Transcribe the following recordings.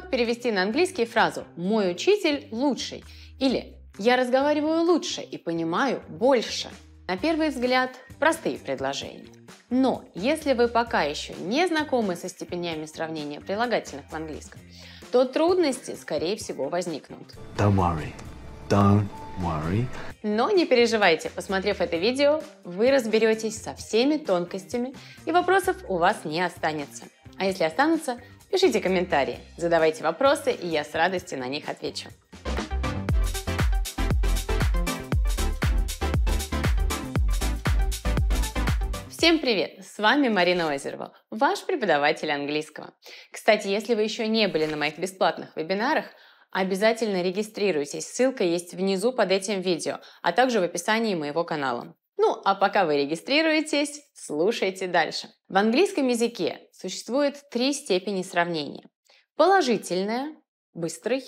Как перевести на английский фразу «мой учитель лучший» или «я разговариваю лучше и понимаю больше»? На первый взгляд, простые предложения. Но если вы пока еще не знакомы со степенями сравнения прилагательных в английском, то трудности, скорее всего, возникнут. Don't worry. Don't worry. Но не переживайте, посмотрев это видео, вы разберетесь со всеми тонкостями и вопросов у вас не останется. А если останутся, Пишите комментарии, задавайте вопросы, и я с радостью на них отвечу. Всем привет! С вами Марина Озерова, ваш преподаватель английского. Кстати, если вы еще не были на моих бесплатных вебинарах, обязательно регистрируйтесь, ссылка есть внизу под этим видео, а также в описании моего канала. Ну, а пока вы регистрируетесь, слушайте дальше. В английском языке существует три степени сравнения. Положительное – быстрый,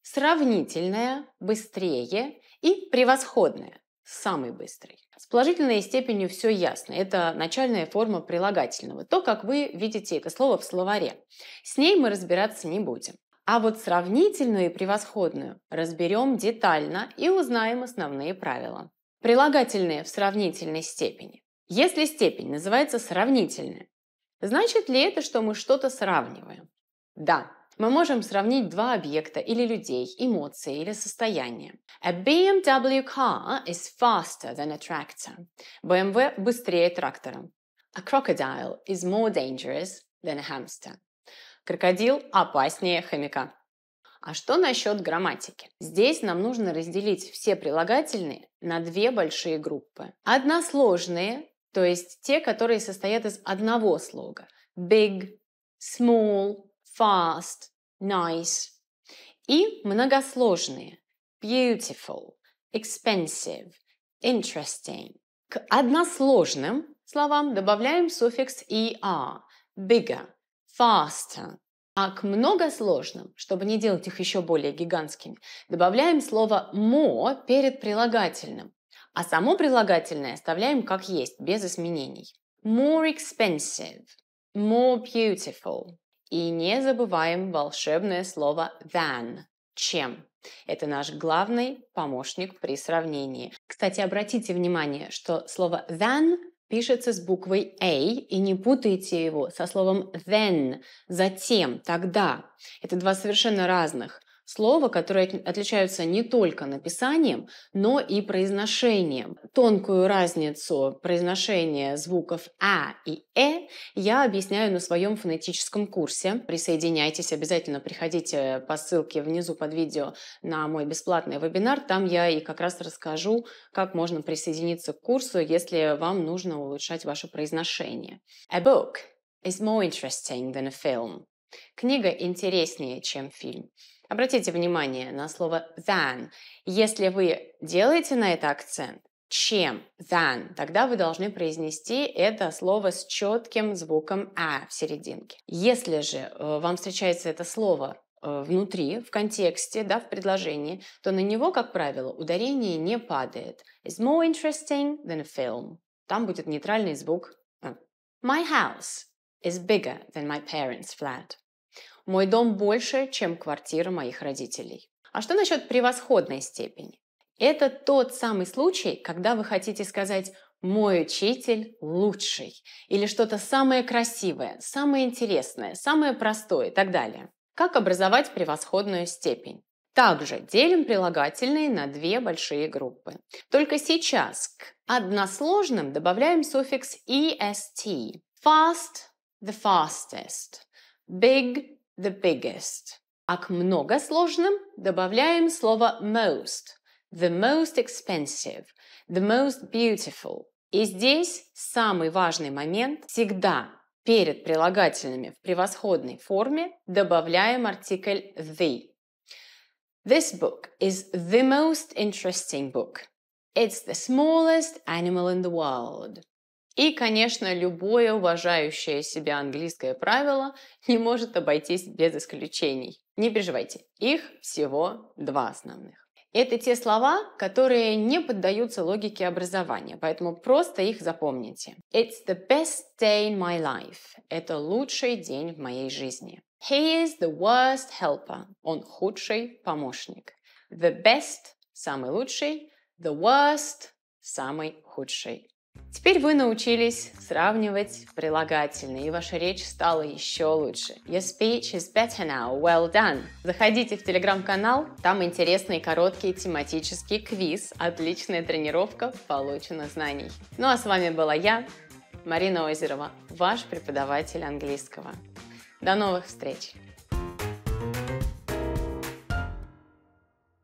сравнительное – быстрее и превосходное – самый быстрый. С положительной степенью все ясно. Это начальная форма прилагательного, то, как вы видите это слово в словаре. С ней мы разбираться не будем. А вот сравнительную и превосходную разберем детально и узнаем основные правила. Прилагательные в сравнительной степени. Если степень называется сравнительная, значит ли это, что мы что-то сравниваем? Да, мы можем сравнить два объекта или людей, эмоции или состояние. A BMW car is faster than a tractor. BMW быстрее трактора. A crocodile is more dangerous than a hamster. Крокодил опаснее хомяка. А что насчет грамматики? Здесь нам нужно разделить все прилагательные на две большие группы. Односложные, то есть те, которые состоят из одного слога. Big, small, fast, nice. И многосложные. Beautiful, expensive, interesting. К односложным словам добавляем суффикс -er – bigger, faster, а к многосложным, чтобы не делать их еще более гигантскими, добавляем слово «мо» перед прилагательным, а само прилагательное оставляем как есть, без изменений. More expensive, more beautiful. И не забываем волшебное слово than – чем. Это наш главный помощник при сравнении. Кстати, обратите внимание, что слово than пишется с буквой A, и не путайте его со словом then, затем, тогда. Это два совершенно разных слова, которые отличаются не только написанием, но и произношением. Тонкую разницу произношения звуков «а» и «э» я объясняю на своем фонетическом курсе. Присоединяйтесь, обязательно приходите по ссылке внизу под видео на мой бесплатный вебинар. Там я и как раз расскажу, как можно присоединиться к курсу, если вам нужно улучшать ваше произношение. A book is more interesting than a film. Книга интереснее, чем фильм. Обратите внимание на слово than. Если вы делаете на это акцент, чем than, тогда вы должны произнести это слово с четким звуком а в серединке. Если же э, вам встречается это слово э, внутри, в контексте, да, в предложении, то на него, как правило, ударение не падает. It's more interesting than a film. Там будет нейтральный звук. «а». My house is bigger than my parents' flat. Мой дом больше, чем квартира моих родителей. А что насчет превосходной степени? Это тот самый случай, когда вы хотите сказать «мой учитель лучший» или что-то самое красивое, самое интересное, самое простое и так далее. Как образовать превосходную степень? Также делим прилагательные на две большие группы. Только сейчас к односложным добавляем суффикс «est» – «fast», «the fastest». Big – the biggest. А к многосложным добавляем слово most. The most expensive, the most beautiful. И здесь самый важный момент – всегда перед прилагательными в превосходной форме добавляем артикль the. This book is the most interesting book. It's the smallest animal in the world. И, конечно, любое уважающее себя английское правило не может обойтись без исключений. Не переживайте, их всего два основных. Это те слова, которые не поддаются логике образования, поэтому просто их запомните. It's the best day in my life. Это лучший день в моей жизни. He is the worst helper. Он худший помощник. The best – самый лучший. The worst – самый худший. Теперь вы научились сравнивать прилагательные, и ваша речь стала еще лучше. Your speech is better now. Well done. Заходите в телеграм-канал, там интересный короткий тематический квиз. Отличная тренировка получено знаний. Ну а с вами была я, Марина Озерова, ваш преподаватель английского. До новых встреч!